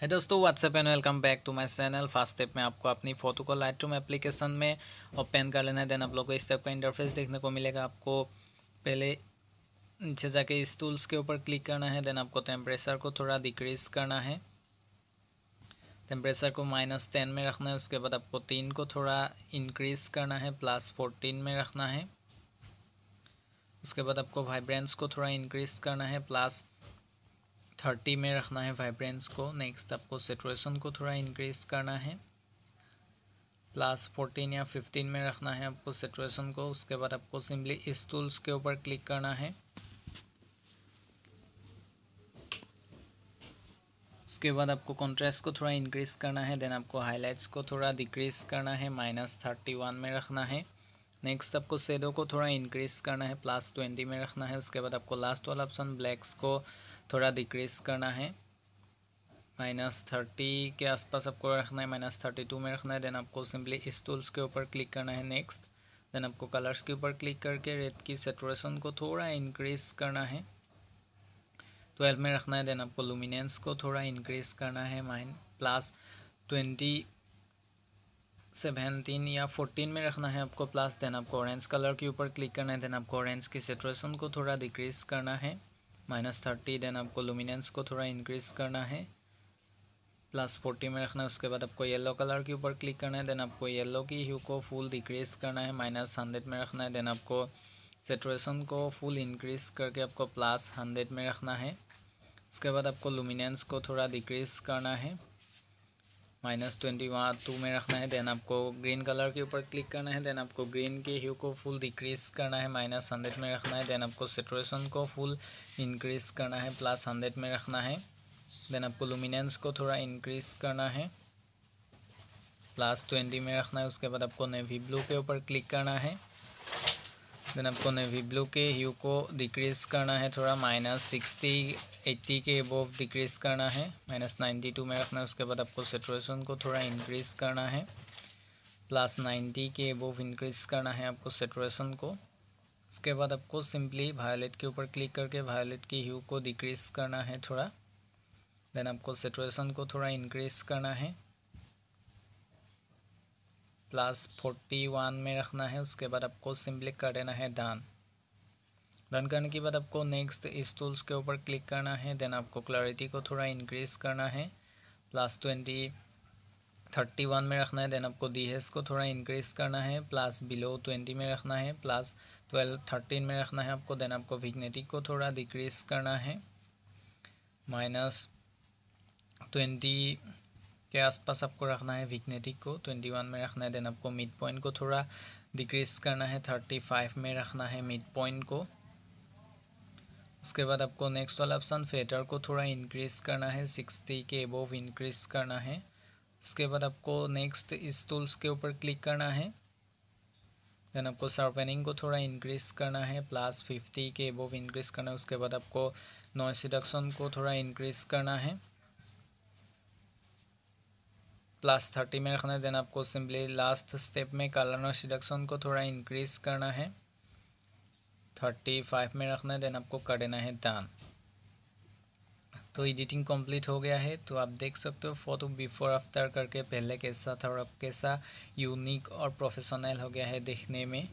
है hey दोस्तों what's up and welcome back to my channel first step में आपको अपनी फोटो को लाइट रूम एप्लीकेशन में ओपन कर लेना है देन आप लोगों को इस टाइप का इंटरफेस देखने को मिलेगा आपको पहले नीचे जाके इस टूल्स के ऊपर क्लिक करना है देन आपको टेम्परेचर को थोड़ा डिक्रीज करना है टेम्परेचर को माइनस टेन में रखना है उसके बाद आपको तीन को थोड़ा इंक्रीज करना है प्लस फोर्टीन में रखना है उसके बाद आपको वाइब्रेंस को थोड़ा इंक्रीज करना है प्लस थर्टी में रखना है वाइब्रेंस को नेक्स्ट आपको सेचुएसन को थोड़ा इंक्रीज करना है प्लस फोर्टीन या फिफ्टीन में रखना है आपको सेचुएसन को उसके बाद आपको सिंपली इस टूल्स के ऊपर क्लिक करना है उसके बाद आपको कॉन्ट्रेस्ट को थोड़ा इंक्रीज करना है देन आपको हाईलाइट्स को थोड़ा डिक्रीज करना है माइनस थर्टी वन में रखना है नेक्स्ट आपको शेडो को थोड़ा इंक्रीज करना है प्लस ट्वेंटी में रखना है उसके बाद आपको लास्ट वाला ऑप्शन ब्लैक्स को थोड़ा डिक्रीज़ करना है माइनस थर्टी के आसपास आपको रखना है माइनस थर्टी टू में रखना है देन आपको सिंपली इस टूल्स के ऊपर क्लिक करना है नेक्स्ट देन आपको कलर्स के ऊपर क्लिक करके रेड की सेचुरेशन को थोड़ा इंक्रीज़ करना है ट्वेल्व में रखना है देन आपको लुमिनेंस को थोड़ा इंक्रीज़ करना है माइन प्लस ट्वेंटी सेवेंटीन या फोर्टीन में रखना है आपको प्लस देन आपको ऑरेंज कलर के ऊपर क्लिक करना है देन आपको ऑरेंज की सेचुरेशन को थोड़ा डिक्रीज़ करना है माइनस थर्टी देन आपको लुमिनेंस को थोड़ा इंक्रीज़ करना है प्लस फोर्टी में रखना है उसके बाद आपको येलो कलर के ऊपर क्लिक करना है देन आपको येलो की ह्यू को फुल डिक्रीज़ करना है माइनस हंड्रेड में रखना है देन आपको सेचुरेशन को फुल इंक्रीज़ करके आपको प्लस हंड्रेड में रखना है उसके बाद आपको लुमिनेंस को थोड़ा डिक्रीज़ करना है माइनस ट्वेंटी वहाँ टू में रखना है देन आपको ग्रीन कलर के ऊपर क्लिक करना है देन आपको ग्रीन के ह्यू को फुल डिक्रीज करना है माइनस हंड्रेड में रखना है देन आपको सेट्रेशन को फुल इंक्रीज करना है प्लस हंड्रेड में रखना है देन आपको लुमिनेंस को थोड़ा इंक्रीज करना है प्लस ट्वेंटी में रखना है उसके बाद आपको नेवी ब्लू के ऊपर क्लिक करना है देन आपको नेवी ब्लू के ह्यू को डिक्रीज करना है थोड़ा माइनस सिक्सटी एट्टी के अबोव डिक्रीज करना है माइनस नाइन्टी टू में रखना है उसके बाद आपको सेचुरेशन को थोड़ा इंक्रीज करना है प्लस नाइन्टी के अबोव इंक्रीज करना है आपको सेचुरेशन को उसके बाद आपको सिंपली वायलेट के ऊपर क्लिक करके वायलेट की ह्यू को डिक्रीज करना है थोड़ा देन आपको सेचुरेशन को थोड़ा इंक्रीज करना है प्लस फोर्टी वन में रखना है उसके बाद आपको सिंपली कर देना है डन डन करने के बाद आपको नेक्स्ट इस टूल्स के ऊपर क्लिक करना है देन आपको क्लैरिटी को थोड़ा इंक्रीज करना है प्लस ट्वेंटी थर्टी वन में रखना है देन आपको डी को थोड़ा इंक्रीज करना है प्लस बिलो ट्वेंटी में रखना है प्लस ट्वेल्व थर्टीन में रखना है आपको देन आपको विग्नेटिक को थोड़ा डिक्रीज करना है माइनस ट्वेंटी के आसपास आपको रखना है विकनेटिक को ट्वेंटी वन में रखना है देन आपको मिड पॉइंट को थोड़ा डिक्रीज करना है थर्टी फाइव में रखना है मिड पॉइंट को उसके बाद आपको नेक्स्ट वाला ऑप्शन फेटर को थोड़ा इंक्रीज करना है सिक्सटी के अबोव इंक्रीज करना है उसके बाद आपको नेक्स्ट इस टूल्स के ऊपर क्लिक करना है देन आपको सर्पेनिंग को थोड़ा इंक्रीज करना है प्लस फिफ्टी के अबोव इंक्रीज करना है उसके बाद आपको नॉइस रिडक्शन को थोड़ा इंक्रीज करना है प्लस थर्टी में रखना है देन आपको सिंपली लास्ट स्टेप में कलर नॉइस रिडक्शन को थोड़ा इंक्रीज करना है थर्टी फाइव में रखना है देन आपको कर देना है डन तो एडिटिंग कंप्लीट हो गया है तो आप देख सकते हो फोटो बिफोर आफ्टर करके पहले कैसा था और अब कैसा यूनिक और प्रोफेशनल हो गया है देखने में